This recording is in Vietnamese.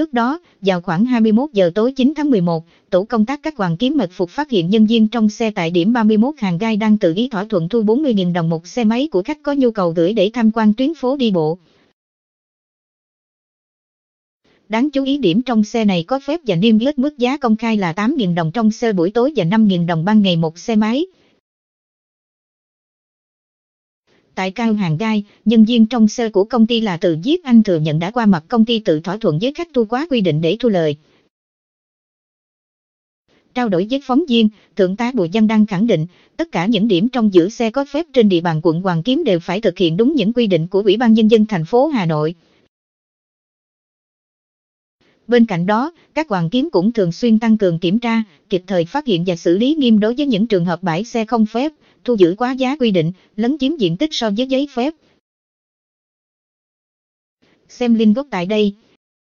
Trước đó, vào khoảng 21 giờ tối 9 tháng 11, tổ công tác các hoàng kiếm mật phục phát hiện nhân viên trong xe tại điểm 31 hàng gai đang tự ý thỏa thuận thu 40.000 đồng một xe máy của khách có nhu cầu gửi để tham quan tuyến phố đi bộ. Đáng chú ý điểm trong xe này có phép và niêm yết mức giá công khai là 8.000 đồng trong xe buổi tối và 5.000 đồng ban ngày một xe máy. Tại cao hàng gai, nhân viên trong xe của công ty là tự giết anh thừa nhận đã qua mặt công ty tự thỏa thuận với khách tu quá quy định để thu lời. Trao đổi với phóng viên, Thượng tá Bùi Văn đăng khẳng định, tất cả những điểm trong giữ xe có phép trên địa bàn quận Hoàng Kiếm đều phải thực hiện đúng những quy định của Ủy ban Nhân dân thành phố Hà Nội. Bên cạnh đó, các hoàng kiếm cũng thường xuyên tăng cường kiểm tra, kịp thời phát hiện và xử lý nghiêm đối với những trường hợp bãi xe không phép, thu giữ quá giá quy định, lấn chiếm diện tích so với giấy phép. Xem link gốc tại đây.